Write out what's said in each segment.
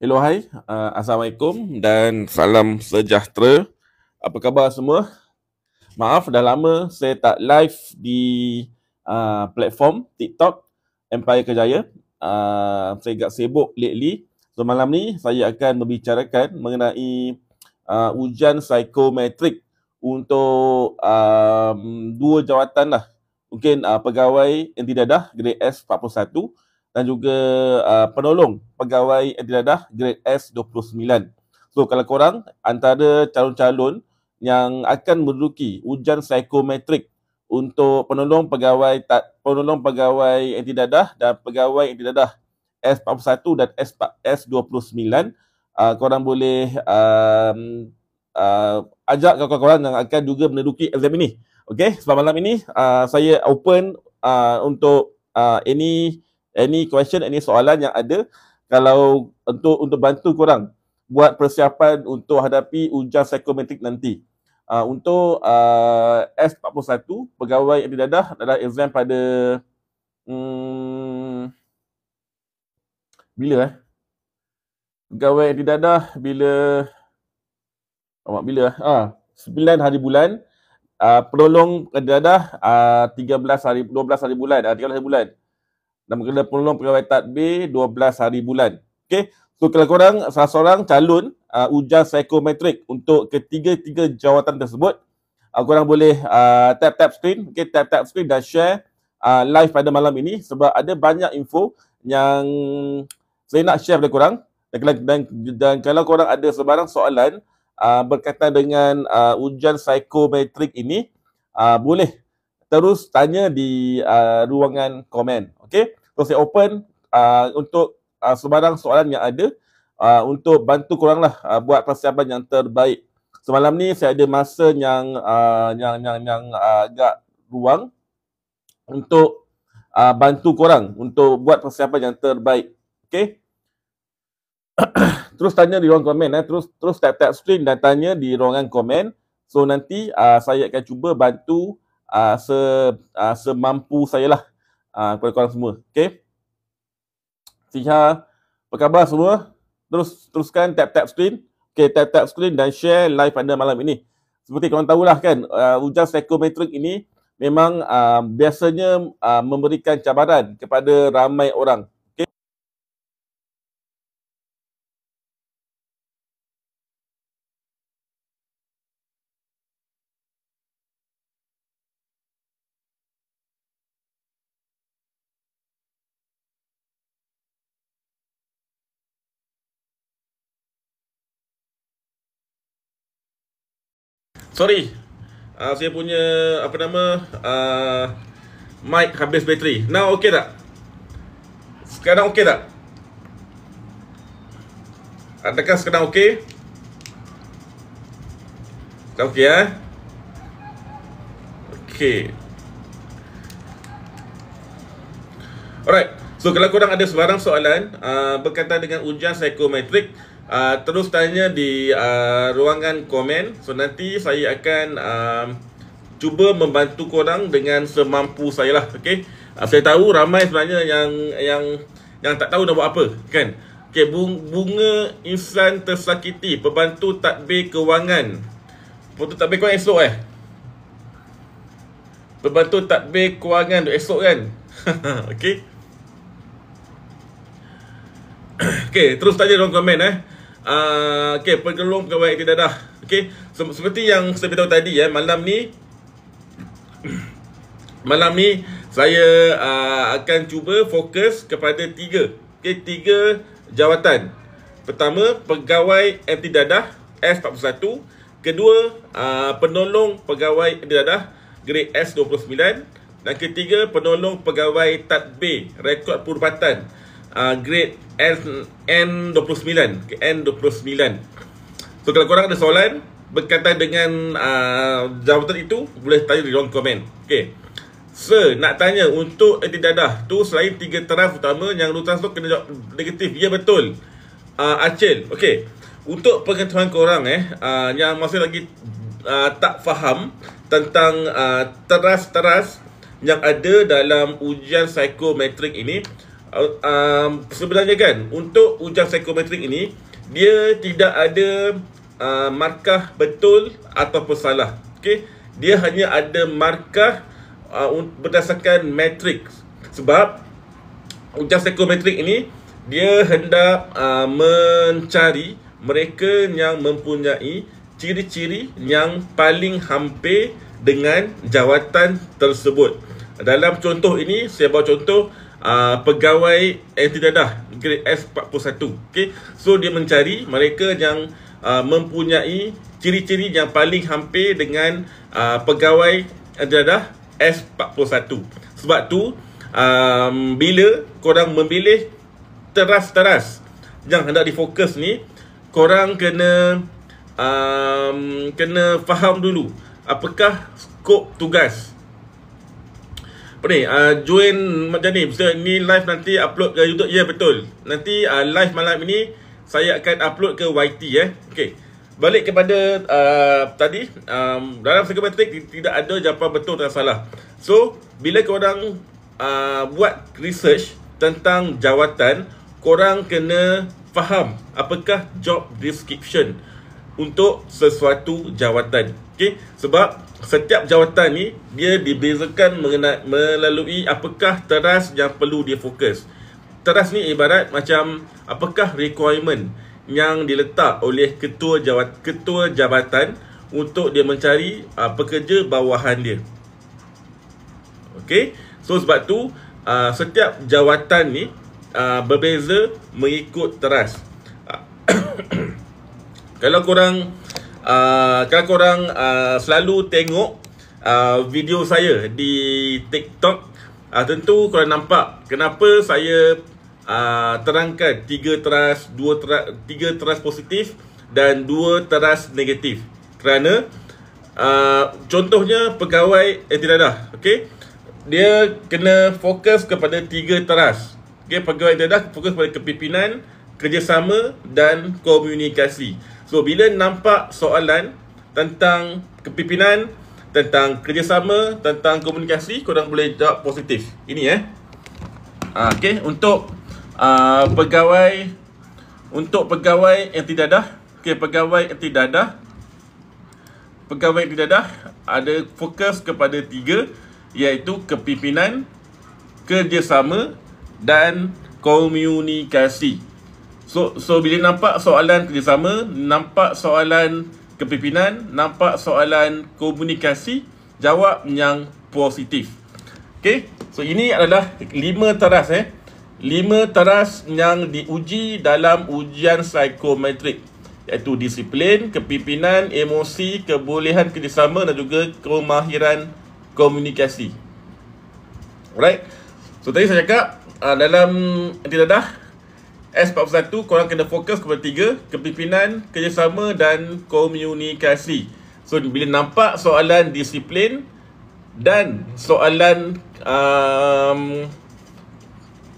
Hello, hai. Uh, Assalamualaikum dan salam sejahtera. Apa khabar semua? Maaf, dah lama saya tak live di uh, platform TikTok Empire Kejaya. Uh, ah, saya agak sibuk lately. So, malam ni saya akan membicarakan mengenai uh, ujian psikometrik untuk um, dua jawatan lah. Mungkin uh, pegawai yang tidak dah, grade S41 dan juga uh, penolong pegawai Adiladah grade S29. So kalau korang antara calon-calon yang akan menduduki ujian psikometrik untuk penolong pegawai tak penolong pegawai anti dadah dan pegawai anti dadah S41 dan S S29 uh, korang boleh um, uh, ajak kawan-kawan yang akan juga menduduki exam ini. Okey, sebab malam ini uh, saya open uh, untuk uh, any any question any soalan yang ada kalau untuk untuk bantu korang buat persiapan untuk hadapi ujian psikometrik nanti. Uh, untuk ah, uh, S41 pegawai yang didadah adalah exam pada hmm, bila eh? Pegawai yang didadah bila apa oh, bila? Eh? Ah, uh, 9 hari bulan uh, penolong didadah uh, 13 hari 12 hari bulan uh, 13 hari bulan dan kena penolong pegawai tadbir 12 hari bulan. Okey. So kalau korang salah seorang calon uh, ujian psikometrik untuk ketiga-tiga jawatan tersebut, uh, korang boleh uh, tap tap screen, okey tap tap screen dan share uh, live pada malam ini sebab ada banyak info yang saya nak share dengan korang. Dan, dan, dan kalau korang ada sebarang soalan uh, berkaitan dengan uh, ujian psikometrik ini, uh, boleh terus tanya di uh, ruangan komen. Okey saya open uh, untuk uh, sebarang soalan yang ada uh, untuk bantu korang uh, buat persiapan yang terbaik. Semalam ni saya ada masa yang uh, yang yang yang uh, agak ruang untuk uh, bantu korang untuk buat persiapan yang terbaik. Okay? terus tanya di ruang komen eh. Terus terus tap tap screen dan tanya di ruangan komen. So nanti uh, saya akan cuba bantu uh, se, uh, semampu saya lah uh, kepada korang semua. Okay. Siha, apa khabar semua? Terus teruskan tap-tap screen. Okay, tap-tap screen dan share live pada malam ini. Seperti korang tahulah kan, uh, ujian psikometrik ini memang uh, biasanya uh, memberikan cabaran kepada ramai orang. Sorry. Uh, saya punya apa nama uh, mic habis bateri. Now okey tak? Sekarang okey tak? Adakah sekarang okey? Sekarang okey eh? Okey. Alright. So kalau korang ada sebarang soalan uh, berkaitan dengan ujian psikometrik, uh, terus tanya di uh, ruangan komen so nanti saya akan um, cuba membantu korang dengan semampu saya lah okay? uh, saya tahu ramai sebenarnya yang yang yang tak tahu nak buat apa kan okey bunga insan tersakiti pembantu tadbir kewangan pembantu tadbir kewangan esok eh pembantu tadbir kewangan esok kan okay? Okay, terus tanya dalam komen eh. Ah, okay, pergelung pegawai kita dah. Okay, so, seperti yang saya beritahu tadi ya, eh, malam ni malam ni saya uh, akan cuba fokus kepada tiga okay, tiga jawatan. Pertama, pegawai MT Dadah S41. Kedua, uh, penolong pegawai MT Dadah grade S29. Dan ketiga, penolong pegawai B Rekod Purbatan. Ah, grade N, N29 N29 So kalau korang ada soalan Berkaitan dengan uh, ah, jawatan itu Boleh tanya di dalam komen Okay So nak tanya untuk anti dadah tu Selain tiga taraf utama yang rutan tu kena jawab negatif Ya betul uh, Acil Okay Untuk pengetahuan korang eh uh, Yang masih lagi uh, tak faham Tentang teras-teras uh, Yang ada dalam ujian psikometrik ini uh, um, sebenarnya kan untuk ujian psikometrik ini dia tidak ada uh, markah betul atau pesalah. okey dia hanya ada markah uh, berdasarkan matrix. sebab ujian psikometrik ini dia hendak uh, mencari mereka yang mempunyai ciri-ciri yang paling hampir dengan jawatan tersebut. Dalam contoh ini saya bawa contoh Uh, pegawai anti dadah grade S41 okay? so dia mencari mereka yang uh, mempunyai ciri-ciri yang paling hampir dengan uh, pegawai anti dadah S41 sebab tu um, bila korang memilih teras-teras yang hendak difokus ni korang kena um, kena faham dulu apakah skop tugas apa ni uh, join macam ni so, ni live nanti upload ke YouTube ya yeah, betul nanti uh, live malam ini saya akan upload ke YT eh okey balik kepada uh, tadi um, dalam segmen tik tidak ada jawapan betul dan salah so bila korang uh, buat research tentang jawatan korang kena faham apakah job description untuk sesuatu jawatan okey sebab setiap jawatan ni dia dibezakan mengenai, melalui apakah teras yang perlu dia fokus. Teras ni ibarat macam apakah requirement yang diletak oleh ketua jawat ketua jabatan untuk dia mencari uh, pekerja bawahan dia. Okey. So sebab tu uh, setiap jawatan ni uh, berbeza mengikut teras. Kalau korang Ah, kalau korang uh, selalu tengok uh, video saya di TikTok uh, Tentu korang nampak kenapa saya uh, terangkan 3 teras, 2 teras, 3 teras positif dan 2 teras negatif Kerana uh, contohnya pegawai eh, okay? Dia kena fokus kepada 3 teras okay? Pegawai tidak fokus kepada kepimpinan, kerjasama dan komunikasi So bila nampak soalan tentang kepimpinan, tentang kerjasama, tentang komunikasi, Kau korang boleh jawab positif. Ini eh. Uh, ah, okay, untuk uh, pegawai untuk pegawai yang tidak ada, okay, pegawai yang tidak ada, pegawai yang tidak ada ada fokus kepada tiga iaitu kepimpinan, kerjasama dan komunikasi. So so bila nampak soalan kerjasama, nampak soalan kepimpinan, nampak soalan komunikasi, jawab yang positif. Okay, so ini adalah lima teras eh. Lima teras yang diuji dalam ujian psikometrik iaitu disiplin, kepimpinan, emosi, kebolehan kerjasama dan juga kemahiran komunikasi. Alright. So tadi saya cakap ah, dalam tidak antidadah S41 korang kena fokus kepada tiga kepimpinan, kerjasama dan komunikasi. So bila nampak soalan disiplin dan soalan um,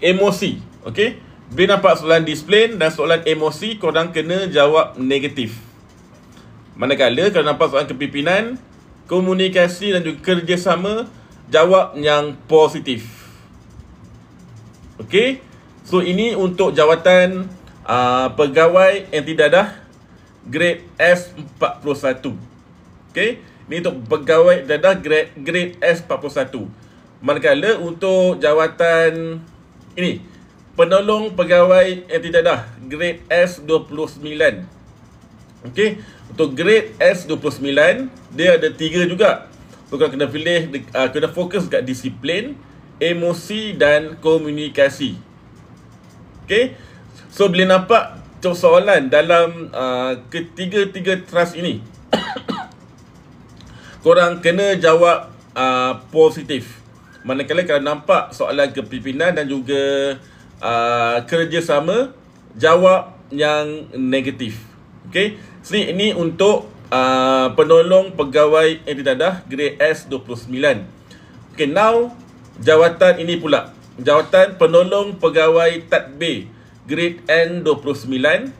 emosi, okay. Bila nampak soalan disiplin dan soalan emosi, korang kena jawab negatif. Manakala kalau nampak soalan kepimpinan, komunikasi dan juga kerjasama, jawab yang positif. okay. So ini untuk jawatan uh, pegawai tidak dadah grade S41. Okey, ini untuk pegawai tidak dadah grade grade S41. Manakala untuk jawatan ini penolong pegawai yang tidak dadah grade S29. Okey, untuk grade S29 dia ada tiga juga. So, kau kena pilih uh, kena fokus dekat disiplin, emosi dan komunikasi. Okay. So boleh nampak soalan dalam uh, ketiga-tiga trust ini. Korang kena jawab uh, positif. Manakala kalau nampak soalan kepimpinan dan juga uh, kerjasama, jawab yang negatif. Okay. So ini untuk uh, penolong pegawai entiti dadah grade S29. Okay, now jawatan ini pula. Jawatan Penolong Pegawai Tadbir Grade N29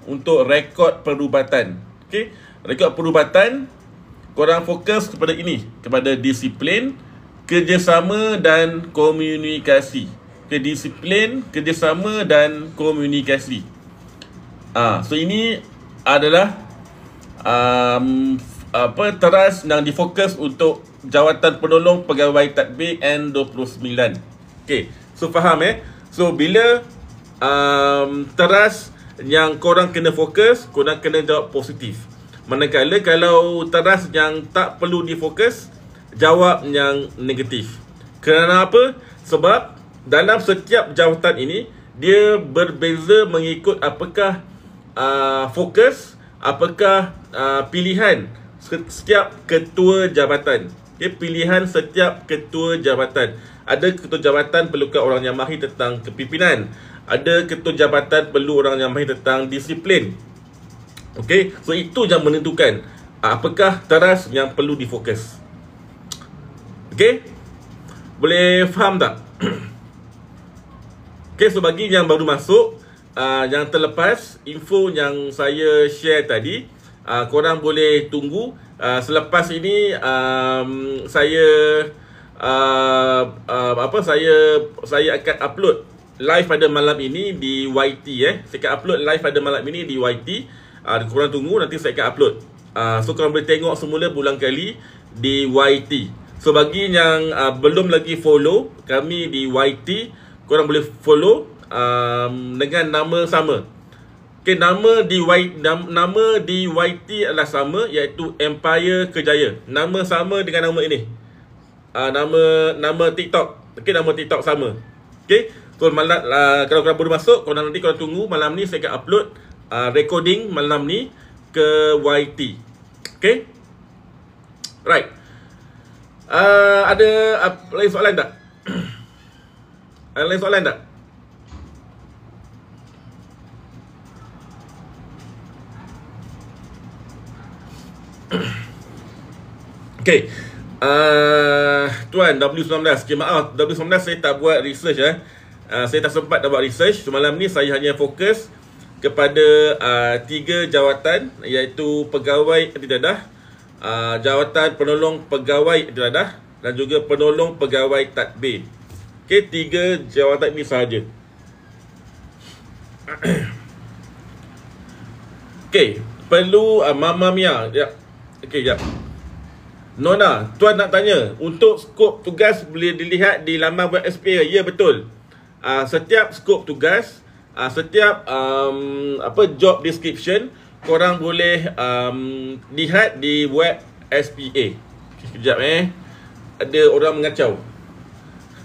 untuk rekod perubatan. Okey, rekod perubatan korang fokus kepada ini, kepada disiplin, kerjasama dan komunikasi. Okay, disiplin, kerjasama dan komunikasi. Ah, ha, so ini adalah um, apa teras yang difokus untuk jawatan penolong pegawai tadbir N29. Okey. So faham eh So bila um, Teras yang korang kena fokus Korang kena jawab positif Manakala kalau teras yang tak perlu difokus Jawab yang negatif Kerana apa? Sebab dalam setiap jawatan ini Dia berbeza mengikut apakah uh, fokus Apakah uh, pilihan setiap ketua jabatan okay, Pilihan setiap ketua jabatan ada ketua jabatan perlukan orang yang mahir tentang kepimpinan. Ada ketua jabatan perlu orang yang mahir tentang disiplin. Okey, so itu yang menentukan ah, apakah taras yang perlu difokus. Okey? Boleh faham tak? Okey, so bagi yang baru masuk, uh, yang terlepas info yang saya share tadi, uh, korang boleh tunggu uh, selepas ini um, saya Uh, uh, apa saya saya akan upload live pada malam ini di YT eh. Saya akan upload live pada malam ini di YT. Ah uh, korang tunggu nanti saya akan upload. Ah uh, so korang boleh tengok semula berulang kali di YT. So bagi yang uh, belum lagi follow kami di YT, korang boleh follow um, dengan nama sama. Okay, nama di YT, nama di YT adalah sama iaitu Empire Kejaya. Nama sama dengan nama ini uh, nama nama TikTok. Okey nama TikTok sama. Okey. So malam uh, kalau korang baru masuk, korang nanti korang tunggu malam ni saya akan upload uh, recording malam ni ke YT. Okey. Right. Uh, ada uh, lain soalan tak? ada lain soalan tak? okay. Uh, tuan W19 okay, Maaf W19 saya tak buat research eh. uh, Saya tak sempat dah buat research Semalam ni saya hanya fokus Kepada uh, tiga jawatan Iaitu pegawai tidadah uh, Jawatan penolong pegawai tidadah Dan juga penolong pegawai b. okay, Tiga jawatan ni sahaja Okay Perlu uh, Mama Mia ya. Okay jap, okay, jap. Nona, tuan nak tanya, untuk skop tugas boleh dilihat di laman web SPA. Ya betul. Uh, setiap skop tugas, uh, setiap um, apa job description korang boleh um, lihat di web SPA. Sekejap eh. Ada orang mengacau.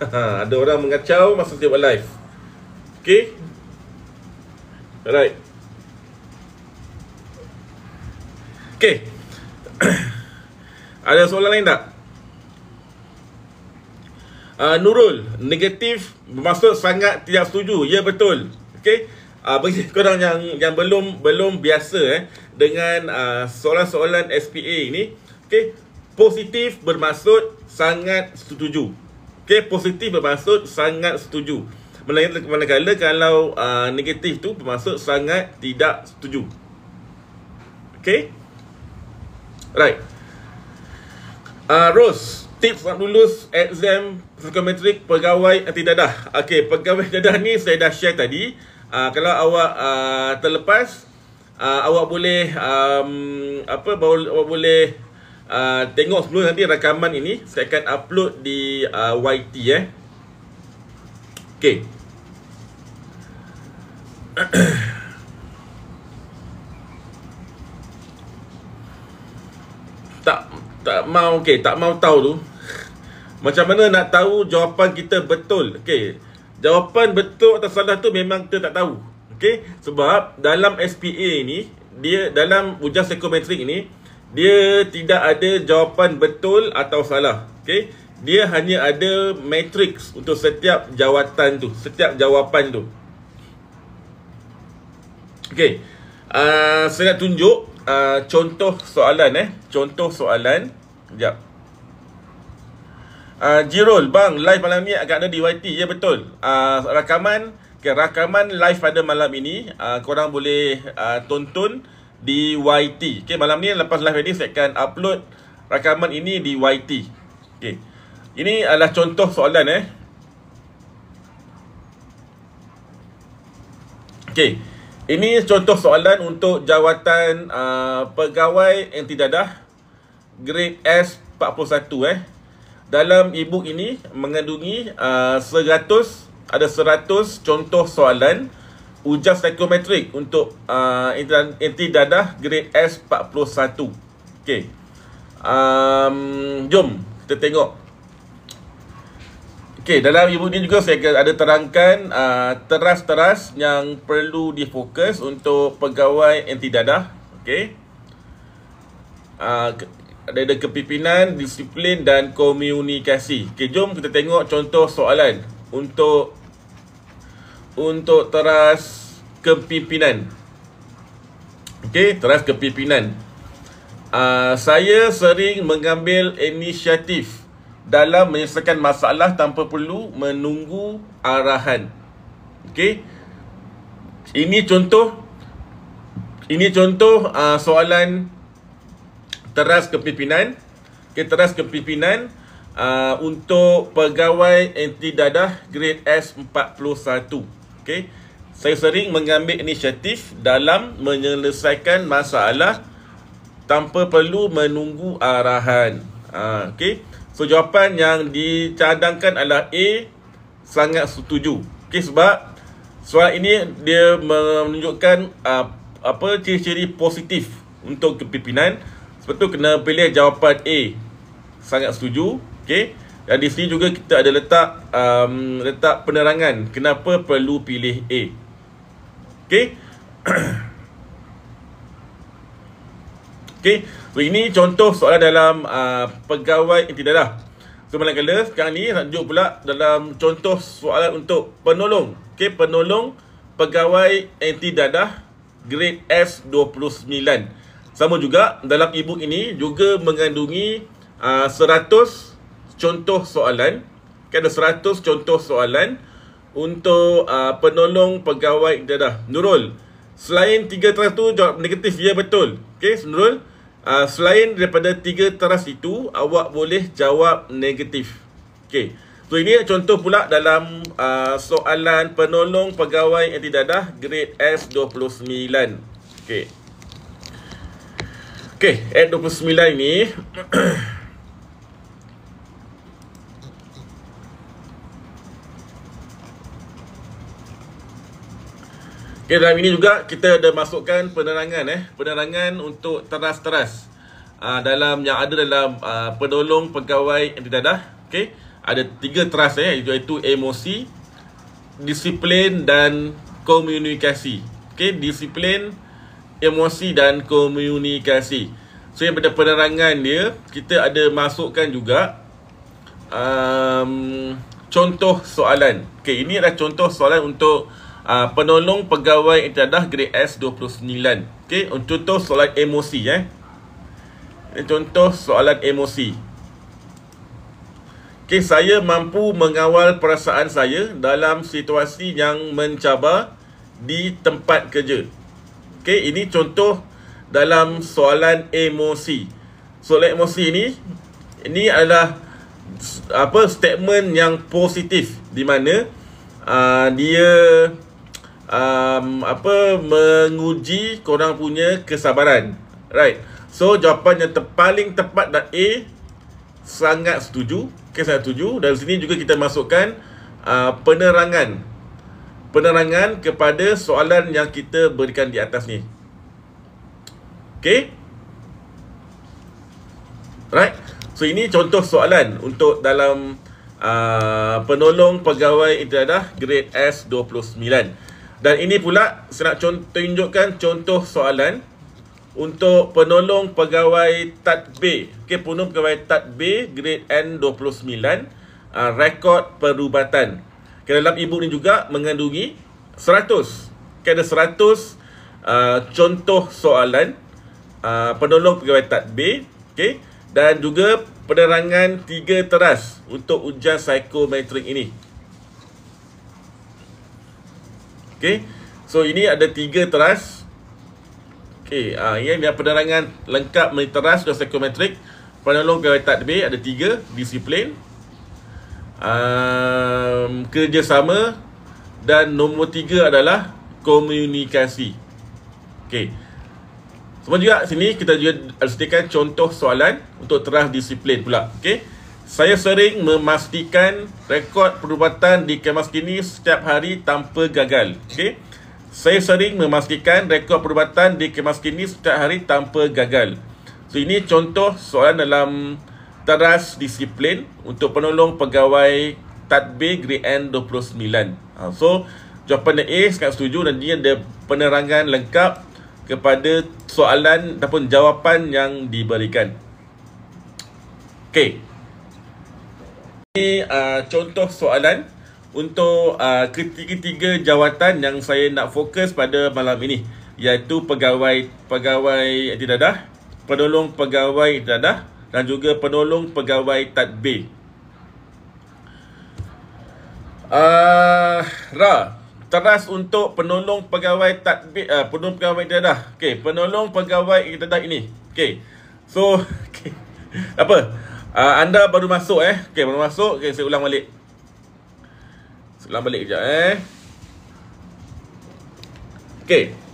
Ada orang mengacau masa tiba live. Okay. Alright. Okay. Ada soalan lain tak? Uh, Nurul, negatif bermaksud sangat tidak setuju. Ya yeah, betul. Okay. Uh, bagi korang yang yang belum belum biasa eh dengan uh, soalan-soalan SPA ini, Okay. positif bermaksud sangat setuju. Okay. positif bermaksud sangat setuju. Manakala kalau uh, negatif tu bermaksud sangat tidak setuju. Okay. Right. Uh, Rose, tips nak lulus exam psikometrik pegawai anti eh, dadah. Okey, pegawai dadah ni saya dah share tadi. Uh, kalau awak uh, terlepas, uh, awak boleh um, apa awak boleh uh, tengok sebelum nanti rakaman ini saya akan upload di uh, YT eh. Okey. tak mau okey tak mau tahu tu macam mana nak tahu jawapan kita betul okey jawapan betul atau salah tu memang kita tak tahu okey sebab dalam SPA ni dia dalam ujian psikometrik ni dia tidak ada jawapan betul atau salah okey dia hanya ada matrix untuk setiap jawatan tu setiap jawapan tu okey uh, saya nak tunjuk Uh, contoh soalan eh contoh soalan Sekejap. Uh, ah, Jirul, bang, live malam ni agak ada di YT, Ya, betul. Uh, rakaman, okay, rakaman live pada malam ini, uh, korang boleh uh, tonton di YT. Okay, malam ni lepas live ini, saya akan upload rakaman ini di YT. Okay. Ini adalah contoh soalan eh. Okay. Ini contoh soalan untuk jawatan uh, pegawai anti dadah. Okay grade S41 eh. Dalam e-book ini mengandungi uh, 100 ada 100 contoh soalan ujian psikometrik untuk uh, anti dadah grade S41. Okey. Um, jom kita tengok. Okay, dalam e ini juga saya ada terangkan uh, teras-teras uh, yang perlu difokus untuk pegawai anti dadah. Okay. Uh, ada ada kepimpinan, disiplin dan komunikasi. Okey, jom kita tengok contoh soalan untuk untuk teras kepimpinan. Okey, teras kepimpinan. Uh, saya sering mengambil inisiatif dalam menyelesaikan masalah tanpa perlu menunggu arahan. Okey. Ini contoh ini contoh uh, soalan teras kepimpinan okay, teras kepimpinan uh, untuk pegawai anti dadah grade S41 okay. saya sering mengambil inisiatif dalam menyelesaikan masalah tanpa perlu menunggu arahan uh, ha, okay. so jawapan yang dicadangkan adalah A sangat setuju okay, sebab soalan ini dia menunjukkan uh, apa ciri-ciri positif untuk kepimpinan. Sebab tu kena pilih jawapan A Sangat setuju okay. Dan di sini juga kita ada letak um, Letak penerangan Kenapa perlu pilih A Okay Okay So ini contoh soalan dalam uh, Pegawai yang eh, tidak dah So malangkala sekarang ni nak tunjuk pula Dalam contoh soalan untuk penolong Okay penolong Pegawai anti dadah grade S29. Sama juga dalam e ini juga mengandungi uh, 100 contoh soalan. Kan ada 100 contoh soalan untuk uh, penolong pegawai dia dah. Nurul, selain tiga teras tu jawab negatif ya betul. Okey, Nurul, uh, selain daripada tiga teras itu awak boleh jawab negatif. Okey. So ini contoh pula dalam uh, soalan penolong pegawai anti dadah grade S29. Okey. Okey, ad 29 ini. Okey, dalam ini juga kita ada masukkan penerangan eh, penerangan untuk teras-teras. Uh, dalam yang ada dalam uh, penolong pegawai di dadah, okey. Ada tiga teras eh, iaitu emosi, disiplin dan komunikasi. Okay, disiplin, emosi dan komunikasi. So yang pada penerangan dia, kita ada masukkan juga um, contoh soalan. Okay, ini adalah contoh soalan untuk uh, penolong pegawai intadah grade S29. Okay, contoh soalan emosi. Eh. Contoh soalan emosi. Okay, saya mampu mengawal perasaan saya dalam situasi yang mencabar di tempat kerja. Okey, ini contoh dalam soalan emosi. Soalan emosi ini ini adalah apa statement yang positif di mana uh, dia um, apa menguji korang punya kesabaran. Right. So jawapan yang te- paling tepat dan A sangat setuju. Okay, sangat setuju. Dan sini juga kita masukkan uh, penerangan penerangan kepada soalan yang kita berikan di atas ni. Okay? Right? So, ini contoh soalan untuk dalam uh, penolong pegawai itadah grade S29. Dan ini pula, saya nak contoh, tunjukkan contoh soalan untuk penolong pegawai Tat B. Okay, penolong pegawai Tat B grade N29 uh, rekod perubatan ke dalam e ni juga mengandungi 100 okay, ada 100 uh, contoh soalan uh, penolong pegawai tadbir okay? dan juga penerangan tiga teras untuk ujian psikometrik ini Okay. So ini ada tiga teras. Okay. Uh, ini yang penerangan lengkap teras dan psikometrik. Penolong pegawai tadbir ada tiga disiplin um, kerjasama dan nombor tiga adalah komunikasi. Okey. Sama juga sini kita juga sediakan contoh soalan untuk terah disiplin pula. Okey. Saya sering memastikan rekod perubatan di kemas kini setiap hari tanpa gagal. Okey. Saya sering memastikan rekod perubatan di kemas kini setiap hari tanpa gagal. So ini contoh soalan dalam teras disiplin untuk penolong pegawai tadbir GRN 29. Uh, so jawapan A sangat setuju dan dia ada penerangan lengkap kepada soalan ataupun jawapan yang diberikan. Okay, Ini uh, contoh soalan untuk uh, ketiga-tiga jawatan yang saya nak fokus pada malam ini iaitu pegawai pegawai tidak dah penolong pegawai tidak dah dan juga penolong pegawai tadbir. Ah, uh, ra teras untuk penolong pegawai tadbir uh, penolong pegawai iktidar. Okey, penolong pegawai iktidar ini. Okey. So, okay. apa? Uh, anda baru masuk eh. Okey, baru masuk. Okey, saya ulang balik. Saya ulang balik kejap eh. Okey.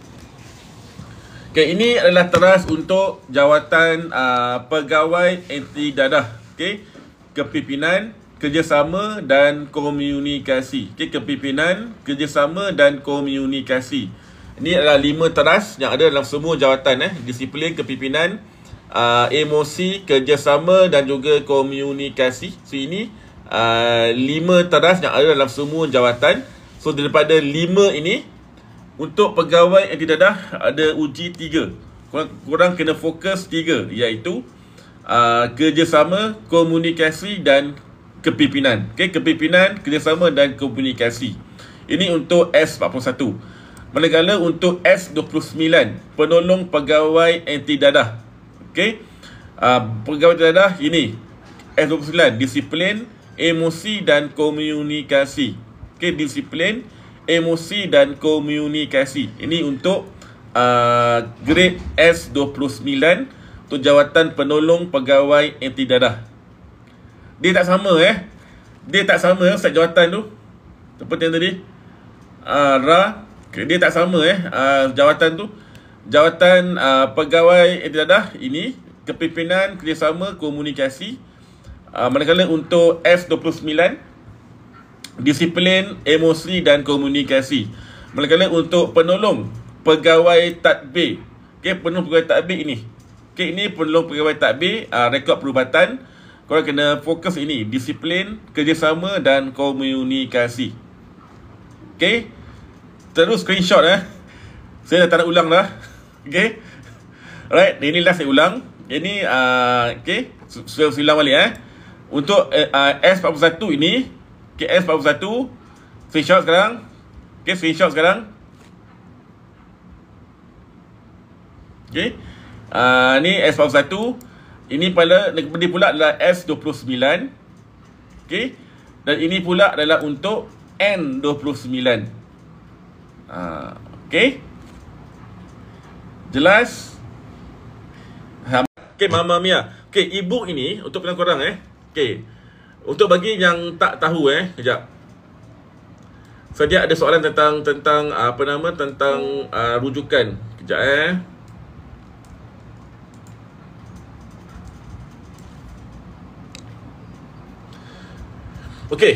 Okay ini adalah teras untuk jawatan uh, pegawai anti dadah. Okay, Kepimpinan, kerjasama dan komunikasi. Okay, kepimpinan, kerjasama dan komunikasi. Ini adalah lima teras yang ada dalam semua jawatan eh, disiplin, kepimpinan, uh, emosi, kerjasama dan juga komunikasi. So ini uh, lima teras yang ada dalam semua jawatan. So daripada lima ini, untuk pegawai yang tidak dah ada uji tiga Korang, korang kena fokus tiga iaitu uh, Kerjasama, komunikasi dan kepimpinan okay, Kepimpinan, kerjasama dan komunikasi Ini untuk S41 Manakala untuk S29 Penolong pegawai anti dadah okay? uh, Pegawai dadah ini S29 Disiplin, emosi dan komunikasi okay, Disiplin, emosi dan komunikasi. Ini untuk uh, grade S29 untuk jawatan penolong pegawai anti dadah. Dia tak sama eh. Dia tak sama set jawatan tu. Tepat yang tadi. Ara uh, dia tak sama eh uh, jawatan tu. Jawatan uh, pegawai anti dadah ini kepimpinan kerjasama komunikasi uh, manakala untuk S29 disiplin, emosi dan komunikasi. Melainkan untuk penolong pegawai tadbir. okay, penolong pegawai tadbir ini. okay, ini penolong pegawai tadbir, uh, rekod perubatan. Kau kena fokus ini, disiplin, kerjasama dan komunikasi. Okay, Terus screenshot eh. Saya dah tak nak ulang dah. okay. Alright, ini last saya ulang. Ini uh, okey, saya ulang balik eh. Untuk eh, ah, uh, S41 ini, KS41 screenshot sekarang ok screenshot sekarang ok uh, ni S41 ini pula ini pula adalah S29 ok dan ini pula adalah untuk N29 uh, ah, ok jelas ok mama mia ok ibu ini untuk pelan korang eh ok untuk bagi yang tak tahu eh, kejap. Sedia ada soalan tentang tentang ah, apa nama tentang uh, rujukan. Kejap eh. Okey.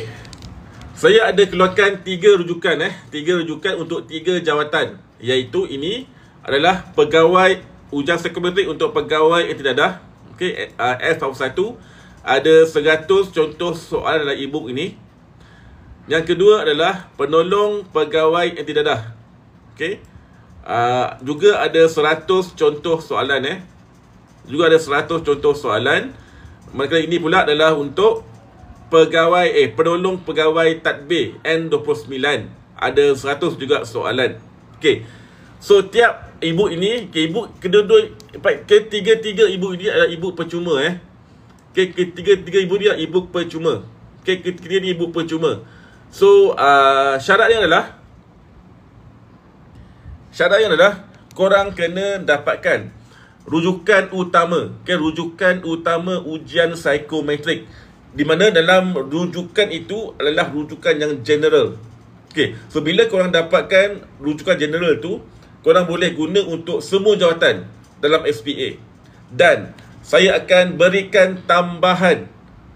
Saya ada keluarkan tiga rujukan eh, tiga rujukan untuk tiga jawatan iaitu ini adalah pegawai ujian sekretari untuk pegawai yang intidadah. Okey, uh, S 1 ada 100 contoh soalan dalam e-book ini. Yang kedua adalah penolong pegawai anti dadah. Okey. Uh, juga ada 100 contoh soalan eh. Juga ada 100 contoh soalan. Maka ini pula adalah untuk pegawai eh penolong pegawai tadbir N29. Ada 100 juga soalan. Okey. So tiap ibu ini, ibu kedua-dua ketiga-tiga ibu ini adalah ibu percuma eh. Okay, ketiga-tiga ibu dia ibu percuma. Okay, ketiga-tiga ni ibu percuma. So, uh, syaratnya adalah syarat Syaratnya adalah Korang kena dapatkan Rujukan utama okay, Rujukan utama ujian psikometrik Di mana dalam rujukan itu adalah rujukan yang general okay, So, bila korang dapatkan rujukan general tu Korang boleh guna untuk semua jawatan dalam SPA Dan saya akan berikan tambahan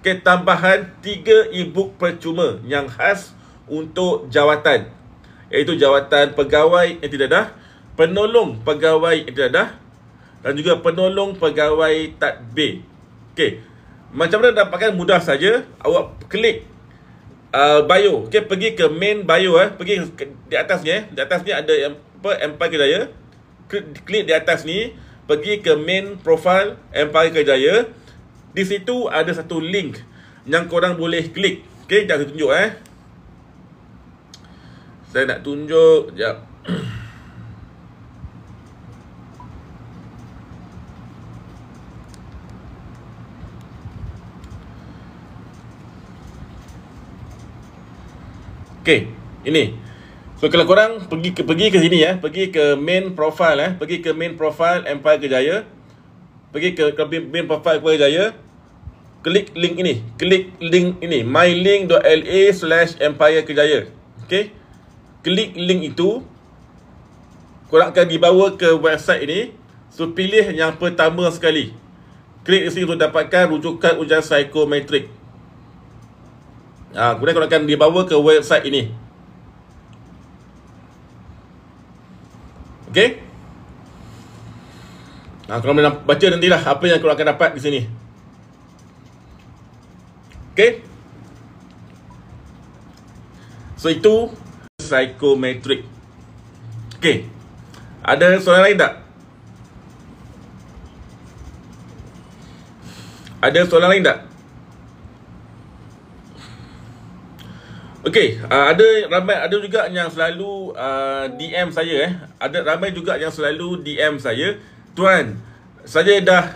ketambahan tiga e-book percuma yang khas untuk jawatan iaitu jawatan pegawai yang tidak intidadah, penolong pegawai yang tidak intidadah dan juga penolong pegawai tak b. Okey. Macam mana dapatkan mudah saja, awak klik uh, bio. Okey, pergi ke main bio eh, pergi ke, di atas ni eh. Di atas ni ada apa? Empire Kedaya. Klik, klik di atas ni, pergi ke main profile Empire Kejaya di situ ada satu link yang korang boleh klik okay dah saya tunjuk eh saya nak tunjuk jap okay ini So kalau korang pergi ke pergi ke sini ya, eh, pergi ke main profile eh, pergi ke main profile Empire Kejaya. Pergi ke, ke main profile Empire Kejaya. Klik link ini, klik link ini mylink.la/empirekejaya. Okey. Klik link itu korang akan dibawa ke website ini. So pilih yang pertama sekali. Klik di sini untuk dapatkan rujukan ujian psikometrik. Ah, kemudian korang akan dibawa ke website ini. Okay Nah, kalau boleh baca nantilah apa yang korang akan dapat di sini. Okay? So, itu psychometric. Okay. Ada soalan lain tak? Ada soalan lain tak? Okey, uh, ada ramai ada juga yang selalu uh, DM saya eh. Ada ramai juga yang selalu DM saya, "Tuan, saya dah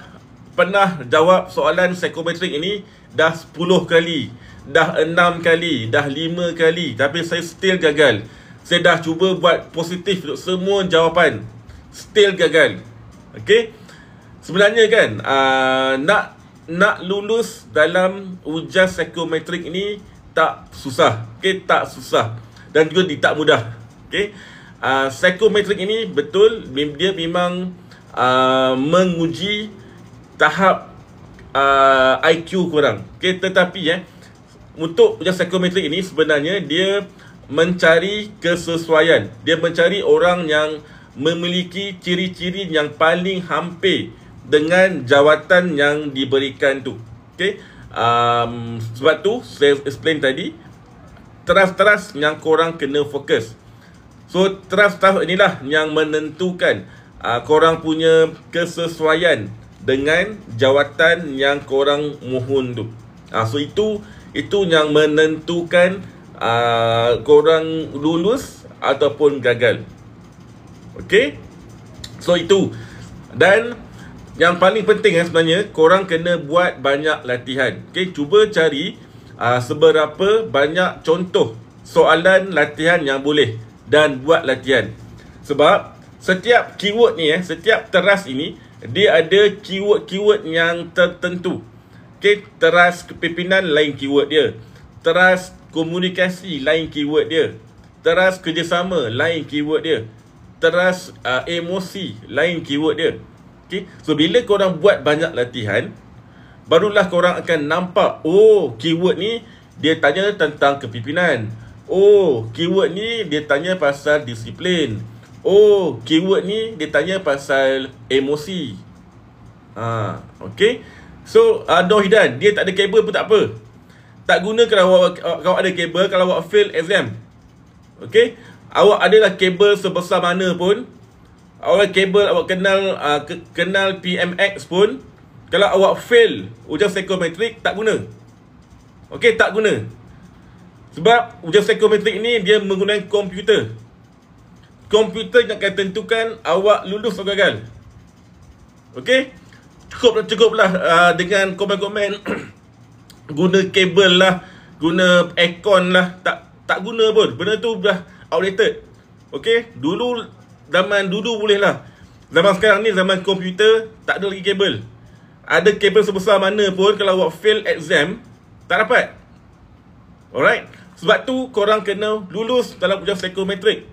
pernah jawab soalan psikometrik ini dah 10 kali, dah 6 kali, dah 5 kali tapi saya still gagal. Saya dah cuba buat positif untuk semua jawapan. Still gagal." Okey. Sebenarnya kan, uh, nak nak lulus dalam ujian psikometrik ini tak susah okay? Tak susah Dan juga di tak mudah okay? uh, Psychometric ini betul Dia memang uh, menguji tahap uh, IQ korang okay? Tetapi eh, untuk ujian psychometric ini sebenarnya Dia mencari kesesuaian Dia mencari orang yang memiliki ciri-ciri yang paling hampir dengan jawatan yang diberikan tu. Okey um, Sebab tu Saya explain tadi teras-teras yang korang kena fokus So teras-teras inilah Yang menentukan uh, Korang punya kesesuaian Dengan jawatan Yang korang mohon tu uh, So itu Itu yang menentukan uh, Korang lulus Ataupun gagal Okay So itu Dan yang paling penting kan sebenarnya korang kena buat banyak latihan. Okay, cuba cari uh, seberapa banyak contoh soalan latihan yang boleh dan buat latihan. Sebab setiap keyword ni eh, setiap teras ini dia ada keyword-keyword yang tertentu. Okay, teras kepimpinan lain keyword dia. Teras komunikasi lain keyword dia. Teras kerjasama lain keyword dia. Teras uh, emosi lain keyword dia. Okay? So, bila korang buat banyak latihan, barulah korang akan nampak, oh, keyword ni dia tanya tentang kepimpinan. Oh, keyword ni dia tanya pasal disiplin. Oh, keyword ni dia tanya pasal emosi. Ha, okay? So, uh, no hidan. Dia tak ada kabel pun tak apa. Tak guna kalau awak, kalau ada kabel kalau awak fail exam. Okay? Awak adalah kabel sebesar mana pun, Awak kabel awak kenal uh, ke, kenal PMX pun kalau awak fail ujian psikometrik tak guna. Okey tak guna. Sebab ujian psikometrik ni dia menggunakan komputer. Komputer yang akan tentukan awak lulus atau gagal. Okey? Cukup lah, cukuplah uh, dengan komen-komen guna kabel lah, guna aircon lah, tak tak guna pun. Benda tu dah outdated. Okey? Dulu zaman dulu boleh lah Zaman sekarang ni zaman komputer tak ada lagi kabel Ada kabel sebesar mana pun kalau awak fail exam Tak dapat Alright Sebab tu korang kena lulus dalam ujian psikometrik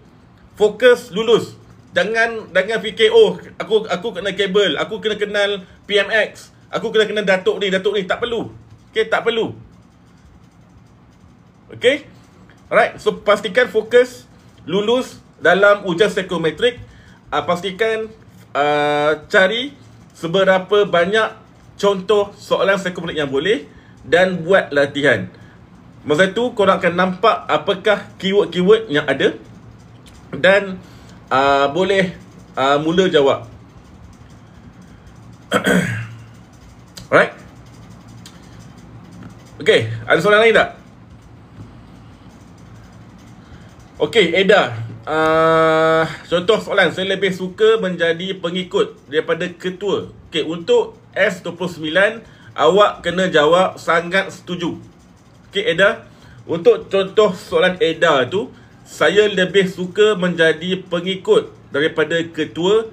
Fokus lulus Jangan dengan fikir oh aku aku kena kabel Aku kena kenal PMX Aku kena kenal datuk ni datuk ni tak perlu Okay tak perlu Okay Alright so pastikan fokus Lulus dalam ujian psikometrik uh, pastikan uh, cari seberapa banyak contoh soalan psikometrik yang boleh dan buat latihan. Masa tu korang akan nampak apakah keyword-keyword yang ada dan uh, boleh uh, mula jawab. Alright. Okay, ada soalan lain tak? Okay, Eda uh, contoh soalan saya lebih suka menjadi pengikut daripada ketua. Okay, untuk S29 awak kena jawab sangat setuju. Okey, Ada. Untuk contoh soalan eda tu, saya lebih suka menjadi pengikut daripada ketua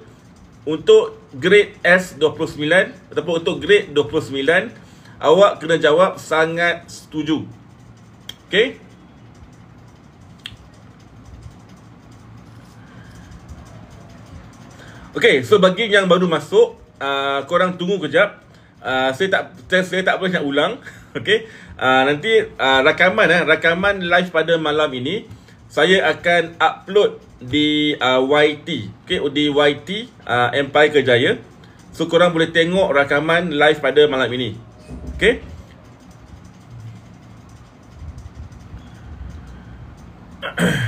untuk grade S29 ataupun untuk grade 29 awak kena jawab sangat setuju. Okey. Okay, so bagi yang baru masuk, uh, korang tunggu kejap. Uh, saya tak saya tak boleh nak ulang. Okay, uh, nanti uh, rakaman eh, rakaman live pada malam ini saya akan upload di uh, YT, okay, di YT uh, Empire Kejaya. So korang boleh tengok rakaman live pada malam ini. Okay.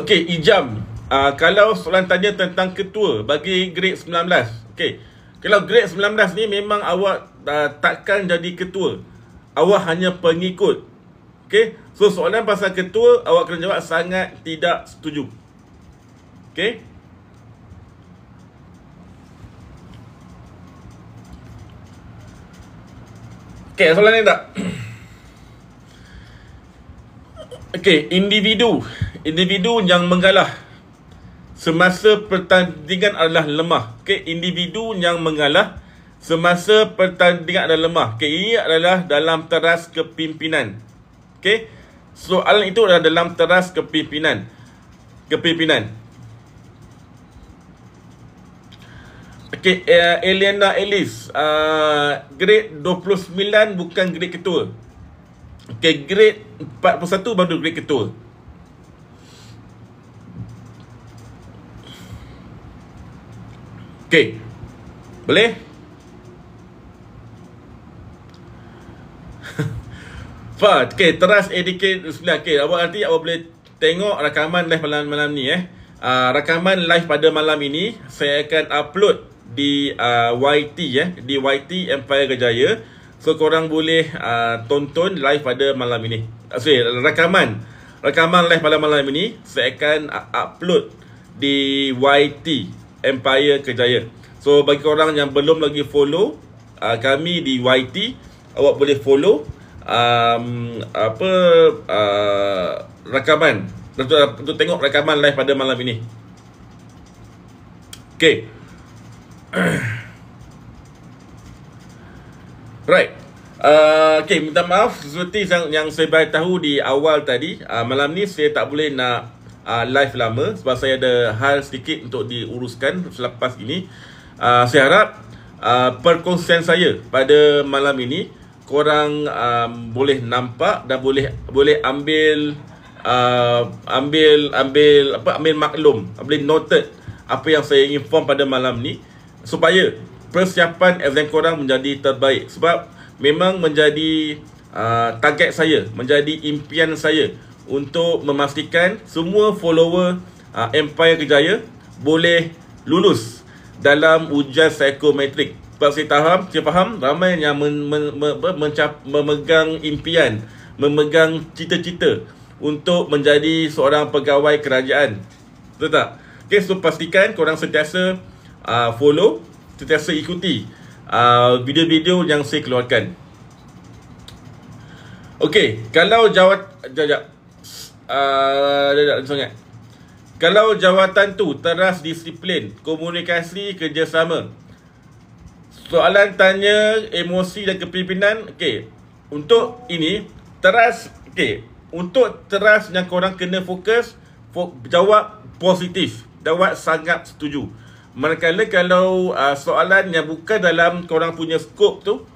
Okay, Ijam uh, kalau soalan tanya tentang ketua bagi grade 19 okey kalau grade 19 ni memang awak uh, takkan jadi ketua awak hanya pengikut okey so soalan pasal ketua awak kena jawab sangat tidak setuju okey Okay, soalan ni tak? okay, individu Individu yang mengalah Semasa pertandingan adalah lemah. okay? individu yang mengalah semasa pertandingan adalah lemah. Okey, ini adalah dalam teras kepimpinan. okay? Soalan itu adalah dalam teras kepimpinan. Kepimpinan. Okay, uh, eh, Eliana Ellis, uh, grade 29 bukan grade ketua. okay? grade 41 baru grade ketua. Okay, Boleh? Fah, okey, teras ADK 9. Okay, awak nanti awak boleh tengok rakaman live malam, malam ni eh. Uh, rakaman live pada malam ini saya akan upload di uh, ah, YT eh, di YT Empire Kejaya. So korang boleh uh, tonton live pada malam ini. Sorry, rakaman rakaman live malam malam ini saya akan upload di YT Empire kejayaan. So bagi korang yang belum lagi follow uh, kami di YT, awak boleh follow um, apa uh, rakaman untuk, untuk tengok rakaman live pada malam ini. Okay. right. Uh, okay, minta maaf Seperti yang, yang saya beritahu di awal tadi uh, Malam ni saya tak boleh nak uh, live lama sebab saya ada hal sedikit untuk diuruskan selepas ini. Uh, saya harap uh, perkongsian saya pada malam ini korang um, boleh nampak dan boleh boleh ambil uh, ambil ambil apa ambil maklum, ambil noted apa yang saya inform pada malam ni supaya persiapan exam korang menjadi terbaik sebab memang menjadi uh, target saya, menjadi impian saya untuk memastikan semua follower uh, Empire Kejaya boleh lulus dalam ujian psikometrik. Sebab saya faham, saya faham ramai yang men, men, men, mencap, memegang impian, memegang cita-cita untuk menjadi seorang pegawai kerajaan. Betul tak? Okay, so pastikan korang sentiasa uh, follow, sentiasa ikuti uh, video-video yang saya keluarkan. Okey, kalau jawat, jap, jap, Dadak ah, sangat Kalau jawatan tu Teras disiplin Komunikasi Kerjasama Soalan tanya Emosi dan kepimpinan Okay Untuk ini Teras Okay Untuk teras yang korang kena fokus fok, Jawab positif Jawab sangat setuju Manakala kalau uh, soalan yang bukan dalam korang punya skop tu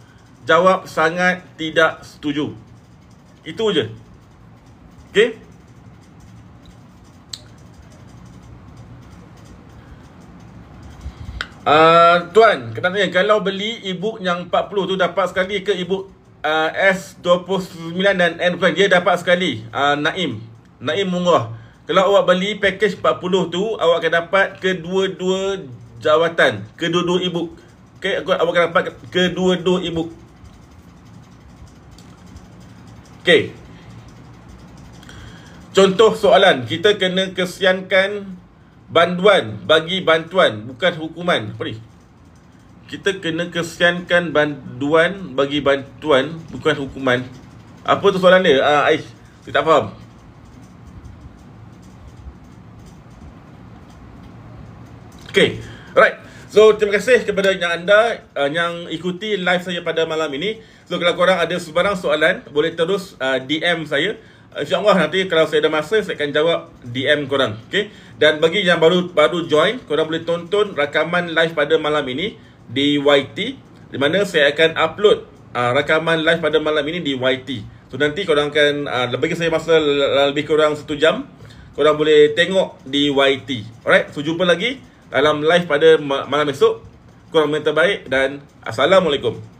Jawab sangat tidak setuju Itu je Okay Uh, tuan, kena tanya kalau beli e-book yang 40 tu dapat sekali ke e-book ah, uh, S29 dan N bukan dia dapat sekali. Uh, Naim. Naim Mungah. Kalau awak beli package 40 tu, awak akan dapat kedua-dua jawatan, kedua-dua e-book. Okey, awak akan dapat kedua-dua e-book. Okey. Contoh soalan, kita kena kesiankan banduan bagi bantuan bukan hukuman apa kita kena kesiankan banduan bagi bantuan bukan hukuman apa tu soalan dia uh, ah, Aish dia tak faham Okay, alright So terima kasih kepada yang anda uh, yang ikuti live saya pada malam ini. So kalau korang ada sebarang soalan boleh terus uh, ah, DM saya InsyaAllah nanti kalau saya ada masa saya akan jawab DM korang okay? Dan bagi yang baru baru join korang boleh tonton rakaman live pada malam ini di YT Di mana saya akan upload uh, rakaman live pada malam ini di YT So nanti korang akan uh, bagi saya masa lebih kurang satu jam Korang boleh tengok di YT Alright so jumpa lagi dalam live pada malam esok Korang minta baik dan Assalamualaikum